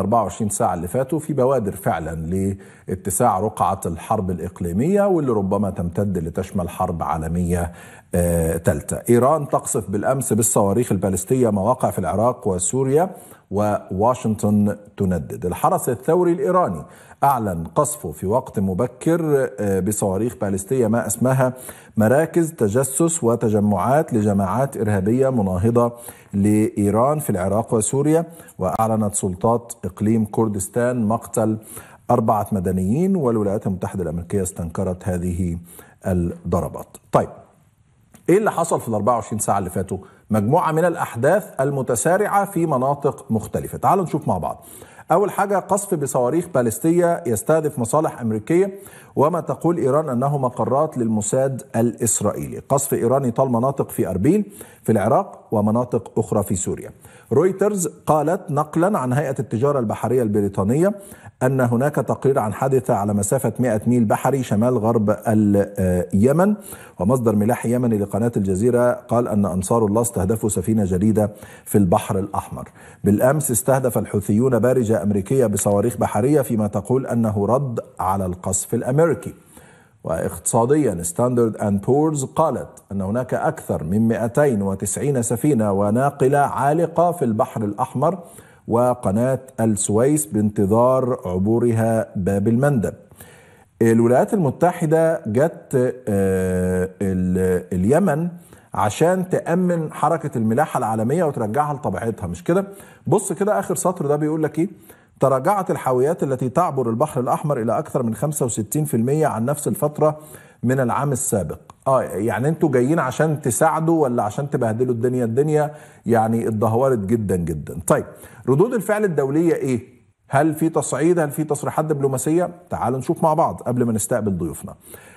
ال 24 ساعة اللي فاتوا في بوادر فعلا لاتساع رقعة الحرب الإقليمية واللي ربما تمتد لتشمل حرب عالمية ثالثة آه، إيران تقصف بالأمس بالصواريخ البالستية مواقع في العراق وسوريا وواشنطن تندد الحرس الثوري الإيراني أعلن قصفه في وقت مبكر آه، بصواريخ باليستية ما أسماها مراكز تجسس وتجمعات لجماعات إرهابية مناهضة لإيران في العراق وسوريا وأعلنت سلطات إقليم كردستان مقتل أربعة مدنيين والولايات المتحدة الأمريكية استنكرت هذه الضربات طيب ايه اللي حصل في ال 24 ساعه اللي فاتوا مجموعه من الاحداث المتسارعه في مناطق مختلفه تعالوا نشوف مع بعض أول حاجة قصف بصواريخ باليستية يستهدف مصالح أمريكية وما تقول إيران أنه مقرات للموساد الإسرائيلي قصف إيراني طال مناطق في أربيل في العراق ومناطق أخرى في سوريا رويترز قالت نقلا عن هيئة التجارة البحرية البريطانية أن هناك تقرير عن حادثة على مسافة 100 ميل بحري شمال غرب اليمن ومصدر ملاحي يمني لقناة الجزيرة قال أن أنصار الله استهدفوا سفينة جديدة في البحر الأحمر بالأمس استهدف الحوثيون بارجة أمريكية بصواريخ بحرية فيما تقول أنه رد على القصف الأمريكي واقتصاديا ستاندرد أند بورز قالت أن هناك أكثر من 290 سفينة وناقلة عالقة في البحر الأحمر وقناة السويس بانتظار عبورها باب المندب الولايات المتحدة جت آه، اليمن عشان تامن حركه الملاحه العالميه وترجعها لطبيعتها مش كده بص كده اخر سطر ده بيقول لك ايه تراجعت الحاويات التي تعبر البحر الاحمر الى اكثر من 65% عن نفس الفتره من العام السابق اه يعني انتوا جايين عشان تساعدوا ولا عشان تبهدلوا الدنيا الدنيا يعني اتدهورت جدا جدا طيب ردود الفعل الدوليه ايه هل في تصعيد هل في تصريحات دبلوماسيه تعالوا نشوف مع بعض قبل ما نستقبل ضيوفنا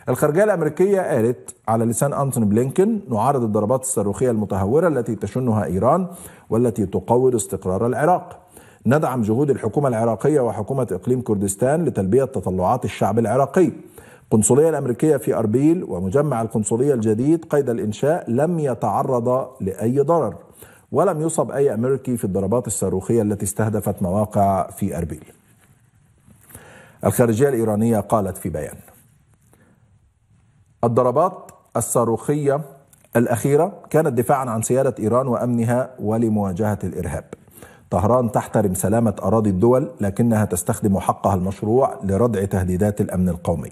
الخارجيه الامريكيه قالت على لسان انتوني بلينكن نعارض الضربات الصاروخيه المتهوره التي تشنها ايران والتي تقوض استقرار العراق ندعم جهود الحكومه العراقيه وحكومه اقليم كردستان لتلبيه تطلعات الشعب العراقي القنصلية الأمريكية في أربيل ومجمع القنصلية الجديد قيد الإنشاء لم يتعرض لأي ضرر ولم يصب أي أمريكي في الضربات الصاروخية التي استهدفت مواقع في أربيل الخارجية الإيرانية قالت في بيان الضربات الصاروخية الأخيرة كانت دفاعا عن سيادة إيران وأمنها ولمواجهة الإرهاب طهران تحترم سلامة أراضي الدول لكنها تستخدم حقها المشروع لردع تهديدات الأمن القومي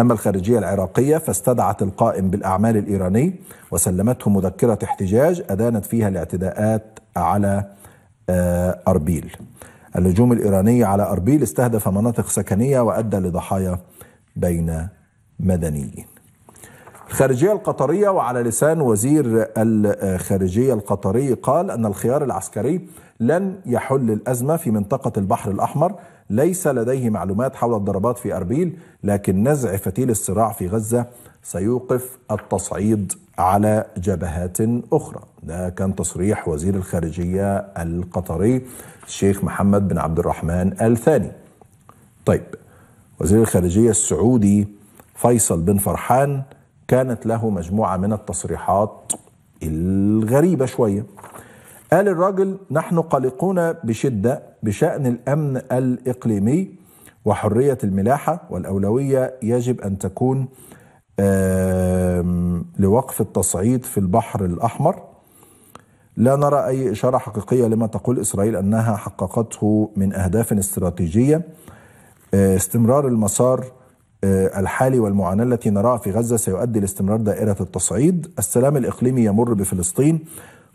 أما الخارجية العراقية فاستدعت القائم بالأعمال الإيراني وسلمته مذكرة احتجاج أدانت فيها الاعتداءات على آه، أربيل اللجوم الإيراني على أربيل استهدف مناطق سكنية وأدى لضحايا بين مدنيين الخارجية القطرية وعلى لسان وزير الخارجية القطري قال أن الخيار العسكري لن يحل الأزمة في منطقة البحر الأحمر ليس لديه معلومات حول الضربات في أربيل لكن نزع فتيل الصراع في غزة سيوقف التصعيد على جبهات أخرى ده كان تصريح وزير الخارجية القطري الشيخ محمد بن عبد الرحمن الثاني طيب وزير الخارجية السعودي فيصل بن فرحان كانت له مجموعة من التصريحات الغريبة شوية قال الراجل نحن قلقون بشدة بشأن الأمن الإقليمي وحرية الملاحة والأولوية يجب أن تكون لوقف التصعيد في البحر الأحمر لا نرى أي إشارة حقيقية لما تقول إسرائيل أنها حققته من أهداف استراتيجية آه، استمرار المسار آه، الحالي والمعاناة التي نراها في غزة سيؤدي لاستمرار دائرة التصعيد السلام الإقليمي يمر بفلسطين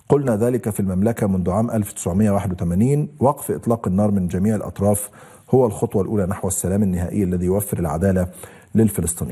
قلنا ذلك في المملكة منذ عام 1981 وقف إطلاق النار من جميع الأطراف هو الخطوة الأولى نحو السلام النهائي الذي يوفر العدالة للفلسطينيين